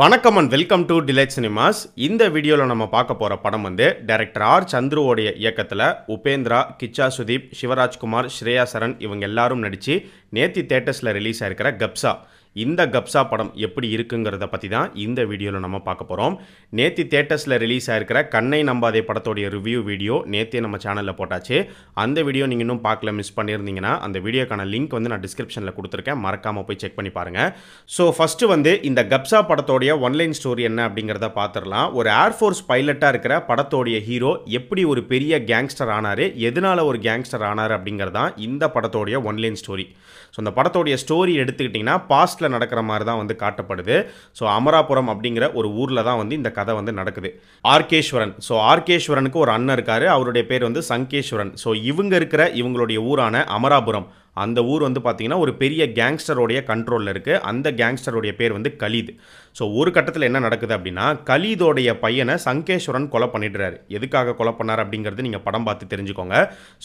வணக்கம் and welcome to Delight Cinemas இந்த வீடியோவில் நம்ம பார்க்க போகிற படம் வந்து டைரக்டர் ஆர் சந்துருவோடைய இயக்கத்தில் உபேந்திரா கிச்சா சுதீப் சிவராஜ்குமார் ஸ்ரேயா சரண் இவங்க எல்லாரும் நடித்து நேத்தி தேட்டர்ஸில் ரிலீஸ் ஆயிருக்கிற கப்சா இந்த கப்சா படம் எப்படி இருக்குங்கிறத பற்றி தான் இந்த வீடியோவில் நம்ம பார்க்க போகிறோம் நேத்தி தேட்டர்ஸில் ரிலீஸ் ஆகிருக்கிற கண்ணை நம்பாதே படத்தோடைய ரிவ்யூ வீடியோ நேற்றே நம்ம சேனலில் போட்டாச்சு அந்த வீடியோ நீங்கள் இன்னும் பார்க்கல மிஸ் பண்ணியிருந்தீங்கன்னா அந்த வீடியோக்கான லிங்க் வந்து நான் டிஸ்கிரிப்ஷனில் கொடுத்துருக்கேன் மறக்காமல் போய் செக் பண்ணி பாருங்கள் ஸோ ஃபஸ்ட்டு வந்து இந்த கப்சா படத்தோடைய ஒன்லைன் ஸ்டோரி என்ன அப்படிங்கிறத பார்த்துடலாம் ஒரு ஏர்ஃபோர்ஸ் பைலட்டாக இருக்கிற படத்தோடைய ஹீரோ எப்படி ஒரு பெரிய கேங்ஸ்டர் ஆனார் எதனால் ஒரு கேங்ஸ்டர் ஆனார் அப்படிங்கிறதான் இந்த படத்தோடைய ஒன்லைன் ஸ்டோரி ஸோ இந்த படத்தோடைய ஸ்டோரி எடுத்துக்கிட்டிங்கன்னா பாஸ்ட்டில் ஃபிக்ஸில் நடக்கிற மாதிரி தான் வந்து காட்டப்படுது ஸோ அமராபுரம் அப்படிங்கிற ஒரு ஊரில் தான் வந்து இந்த கதை வந்து நடக்குது ஆர்கேஸ்வரன் ஸோ ஆர்கேஸ்வரனுக்கு ஒரு அண்ணன் இருக்காரு அவருடைய பேர் வந்து சங்கேஸ்வரன் ஸோ இவங்க இருக்கிற இவங்களுடைய ஊரான அமராபுரம் அந்த ஊர் வந்து பார்த்தீங்கன்னா ஒரு பெரிய கேங்ஸ்டருடைய கண்ட்ரோலில் இருக்குது அந்த கேங்ஸ்டருடைய பேர் வந்து கலீத் ஸோ ஒரு கட்டத்தில் என்ன நடக்குது அப்படின்னா கலீதோடைய பையனை சங்கேஸ்வரன் கொலை பண்ணிடுறாரு எதுக்காக கொலை பண்ணார் அப்படிங்கிறது நீங்கள் படம் பார்த்து தெரிஞ்சுக்கோங்க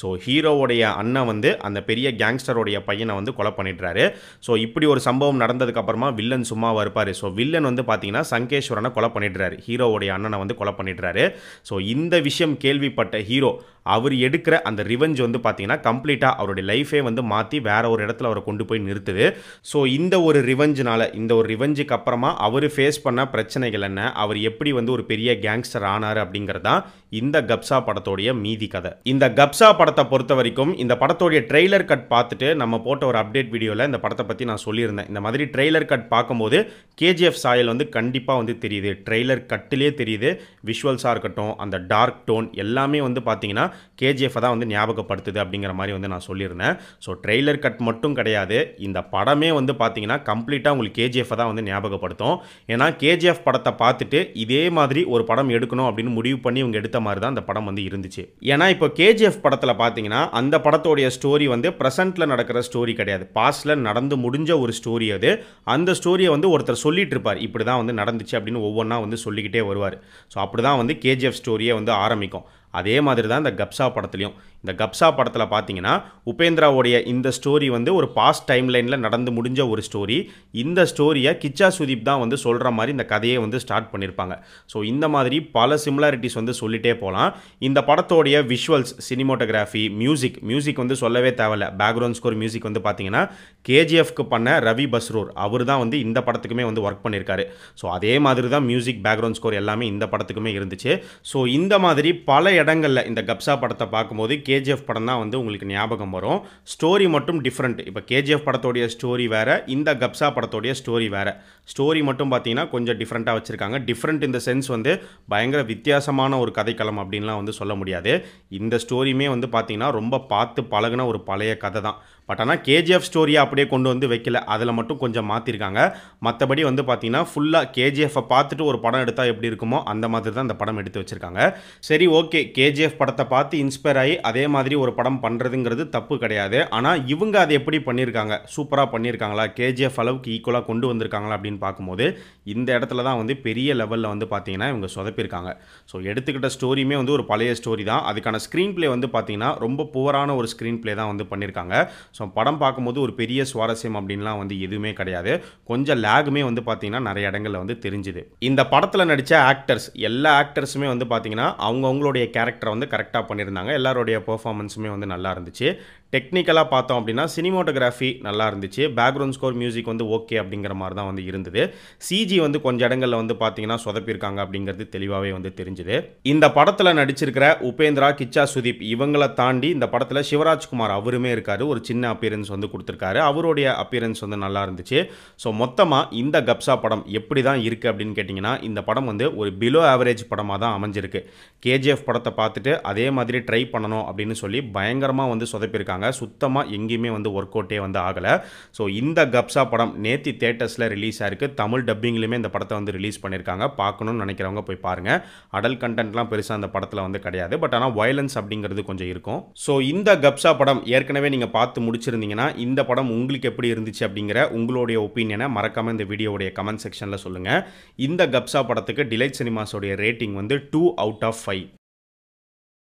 ஸோ ஹீரோவுடைய அண்ணன் வந்து அந்த பெரிய கேங்ஸ்டருடைய பையனை வந்து கொலை பண்ணிடுறாரு ஸோ இப்படி ஒரு சம்பவம் நடந்ததுக்கப்புறமா வில்லன் சும்மாவாக இருப்பார் ஸோ வில்லன் வந்து பார்த்தீங்கன்னா சங்கேஸ்வரனை கொலை பண்ணிடுறாரு ஹீரோவுடைய அண்ணனை வந்து கொலை பண்ணிடுறாரு ஸோ இந்த விஷயம் கேள்விப்பட்ட ஹீரோ அவர் எடுக்கிற அந்த ரிவெஞ்ச் வந்து பார்த்தீங்கன்னா கம்ப்ளீட்டாக அவருடைய லைஃபே வந்து மாற்றி வேற ஒரு இடத்துல அவரை கொண்டு போய் நிறுத்துது ஸோ இந்த ஒரு ரிவெஞ்சினால் இந்த ஒரு ரிவெஞ்சுக்கு அப்புறமா அவர் ஃபேஸ் பண்ண பிரச்சனைகள் என்ன அவர் எப்படி வந்து ஒரு பெரிய கேங்ஸ்டர் ஆனார் அப்படிங்கிறது இந்த கப்சா படத்தோடைய மீதி கதை இந்த கப்சா படத்தை பொறுத்த வரைக்கும் இந்த படத்தோடைய ட்ரெய்லர் கட் பார்த்துட்டு நம்ம போட்ட ஒரு அப்டேட் வீடியோவில் இந்த படத்தை பற்றி நான் சொல்லியிருந்தேன் இந்த மாதிரி ட்ரெய்லர் கட் பார்க்கும்போது கேஜிஎஃப் சாயல் வந்து கண்டிப்பாக வந்து தெரியுது ட்ரெய்லர் கட்டிலே தெரியுது விஷுவல்ஸாக இருக்கட்டும் அந்த டார்க் டோன் எல்லாமே வந்து பார்த்தீங்கன்னா கேஜிஎஃப்பை தான் வந்து ஞாபகப்படுத்துது அப்படிங்கிற மாதிரி வந்து நான் சொல்லியிருந்தேன் ஸோ ட்ரெய்லர் கட் மட்டும் கிடையாது இந்த படமே வந்து பார்த்தீங்கன்னா கம்ப்ளீட்டாக உங்களுக்கு கேஜிஎஃப்பை தான் வந்து ஞாபகப்படுத்தும் ஏன்னா கேஜிஎஃப் படத்தை பார்த்துட்டு இதே மாதிரி ஒரு படம் எடுக்கணும் அப்படின்னு முடிவு பண்ணி இவங்க எடுத்த மாதிரி தான் அந்த படம் வந்து இருந்துச்சு ஏன்னா இப்போ கேஜிஎஃப் படத்தில் பார்த்தீங்கன்னா அந்த படத்தோடைய ஸ்டோரி வந்து ப்ரெசண்ட்டில் நடக்கிற ஸ்டோரி கிடையாது பாஸ்டில் நடந்து முடிஞ்ச ஒரு ஸ்டோரி அது அந்த ஸ்டோரியை வந்து ஒருத்தர் சொல்லிட்டு இருப்பார் இப்படி தான் வந்து நடந்துச்சு அப்படின்னு ஒவ்வொன்றா வந்து சொல்லிக்கிட்டே வருவார் ஸோ அப்படி தான் வந்து கேஜிஎஃப் ஸ்டோரியை வந்து ஆரம்பிக்கும் அதே மாதிரி தான் இந்த கப்சா படத்துலையும் இந்த கப்சா படத்தில் பார்த்தீங்கன்னா உபேந்திராவுடைய இந்த ஸ்டோரி வந்து ஒரு பாஸ்ட் டைம்லைனில் நடந்து முடிஞ்ச ஒரு ஸ்டோரி இந்த ஸ்டோரியை கிச்சா சுதீப் தான் வந்து சொல்கிற மாதிரி இந்த கதையை வந்து ஸ்டார்ட் பண்ணியிருப்பாங்க ஸோ இந்த மாதிரி பல சிமிலாரிட்டிஸ் வந்து சொல்லிகிட்டே போகலாம் இந்த படத்தோடைய விஷுவல்ஸ் சினிமோட்டோகிராஃபி மியூசிக் மியூசிக் வந்து சொல்லவே தேவையில்ல பேக்ரவுண்ட் ஸ்கோர் மியூசிக் வந்து பார்த்தீங்கன்னா கேஜிஎஃப்க்கு பண்ண ரவி பஸ்ரூர் அவர் தான் வந்து இந்த படத்துக்குமே வந்து ஒர்க் பண்ணியிருக்காரு ஸோ அதே மாதிரி தான் மியூசிக் பேக்ரவுண்ட் ஸ்கோர் எல்லாமே இந்த படத்துக்குமே இருந்துச்சு ஸோ இந்த மாதிரி பல இடங்களில் இந்த கப்சா படத்தை பார்க்கும்போது கேஜிஎஃப் படம் தான் வந்து உங்களுக்கு ஞாபகம் வரும் ஸ்டோரி மட்டும் டிஃப்ரெண்ட் இப்போ கேஜிஎஃப் படத்தோடைய ஸ்டோரி வேறு இந்த கப்சா படத்தோடைய ஸ்டோரி வேறு ஸ்டோரி மட்டும் பார்த்தீங்கன்னா கொஞ்சம் டிஃப்ரெண்ட்டாக வச்சுருக்காங்க டிஃப்ரெண்ட் இந்த சென்ஸ் வந்து பயங்கர வித்தியாசமான ஒரு கதைக்களம் அப்படின்லாம் வந்து சொல்ல முடியாது இந்த ஸ்டோரியுமே வந்து பார்த்திங்கன்னா ரொம்ப பார்த்து பழகின ஒரு பழைய கதை தான் பட் ஆனால் கேஜிஎஃப் ஸ்டோரியை அப்படியே கொண்டு வந்து வைக்கல அதில் மட்டும் கொஞ்சம் மாற்றிருக்காங்க மற்றபடி வந்து பார்த்தீங்கன்னா ஃபுல்லாக கேஜிஎஃப்பை பார்த்துட்டு ஒரு படம் எடுத்தால் எப்படி இருக்குமோ அந்த மாதிரி தான் அந்த படம் எடுத்து வச்சுருக்காங்க சரி ஓகே கேஜிஎஃப் படத்தை பார்த்து இன்ஸ்பயர் ஆகி அதே மாதிரி ஒரு படம் பண்ணுறதுங்கிறது தப்பு கிடையாது ஆனால் இவங்க அதை எப்படி பண்ணியிருக்காங்க சூப்பராக பண்ணியிருக்காங்களா கேஜிஎஃப் அளவுக்கு ஈக்குவலாக கொண்டு வந்திருக்காங்களா அப்படின்னு பார்க்கும்போது இந்த இடத்துல தான் வந்து பெரிய லெவலில் வந்து பார்த்தீங்கன்னா இவங்க சொதப்பியிருக்காங்க ஸோ எடுத்துக்கிட்ட ஸ்டோரியுமே வந்து ஒரு பழைய ஸ்டோரி தான் அதுக்கான ஸ்க்ரீன் பிளே வந்து பார்த்தீங்கன்னா ரொம்ப புவரான ஒரு ஸ்க்ரீன் பிளே தான் வந்து பண்ணியிருக்காங்க ஸோ படம் பார்க்கும்போது ஒரு பெரிய சுவாரஸ்யம் அப்படின்லாம் வந்து எதுவுமே கிடையாது கொஞ்சம் லேகுமே வந்து பார்த்திங்கன்னா நிறைய இடங்களில் வந்து தெரிஞ்சுது இந்த படத்தில் நடித்த ஆக்டர்ஸ் எல்லா ஆக்டர்ஸுமே வந்து பார்த்திங்கன்னா அவங்கவுங்களுடைய கேரக்டரை வந்து கரெக்டாக பண்ணியிருந்தாங்க எல்லாருடைய பெர்ஃபார்மன்ஸுமே வந்து நல்லா இருந்துச்சு டெக்னிக்கலாக பார்த்தோம் அப்படின்னா சினிமோட்டோகிராஃபி நல்லா இருந்துச்சு பேக்ரவுண்ட் ஸ்கோர் மியூசிக் வந்து ஓகே அப்படிங்கிற மாதிரி தான் வந்து இருந்தது சிஜி வந்து கொஞ்சம் இடங்களில் வந்து பார்த்தீங்கன்னா சொதப்பியிருக்காங்க அப்படிங்கிறது தெளிவாகவே வந்து தெரிஞ்சுது இந்த படத்தில் நடிச்சிருக்கிற உபேந்திரா கிச்சா சுதீப் இவங்களை தாண்டி இந்த படத்தில் சிவராஜ்குமார் அவருமே இருக்கார் ஒரு சின்ன அப்பியரன்ஸ் வந்து கொடுத்துருக்காரு அவருடைய அப்பியரன்ஸ் வந்து நல்லா இருந்துச்சு ஸோ மொத்தமாக இந்த கப்சா படம் எப்படி தான் இருக்குது அப்படின்னு கேட்டிங்கன்னா இந்த படம் வந்து ஒரு பிலோ ஆவரேஜ் படமாக தான் அமைஞ்சிருக்கு கேஜிஎஃப் படத்தை பார்த்துட்டு அதே மாதிரி ட்ரை பண்ணணும் அப்படின்னு சொல்லி பயங்கரமாக வந்து சொதப்பியிருக்காங்க பண்ணியிருக்காங்க சுத்தமாக எங்கேயுமே வந்து ஒர்க் அவுட்டே வந்து ஆகலை ஸோ இந்த கப்ஸா படம் நேத்தி தேட்டர்ஸில் ரிலீஸ் ஆயிருக்கு தமிழ் டப்பிங்லேயுமே இந்த படத்தை வந்து ரிலீஸ் பண்ணியிருக்காங்க பார்க்கணும்னு நினைக்கிறவங்க போய் பாருங்கள் அடல் கண்டென்ட்லாம் பெருசாக அந்த படத்தில் வந்து கிடையாது பட் ஆனால் வயலன்ஸ் அப்படிங்கிறது கொஞ்சம் இருக்கும் ஸோ இந்த கப்ஸா படம் ஏற்கனவே நீங்கள் பார்த்து முடிச்சிருந்தீங்கன்னா இந்த படம் உங்களுக்கு எப்படி இருந்துச்சு அப்படிங்கிற உங்களுடைய ஒப்பீனியனை மறக்காமல் இந்த வீடியோடைய கமெண்ட் செக்ஷனில் சொல்லுங்கள் இந்த கப்ஸா படத்துக்கு டிலைட் சினிமாஸோடைய ரேட்டிங் வந்து டூ அவுட் ஆஃப் ஃபைவ்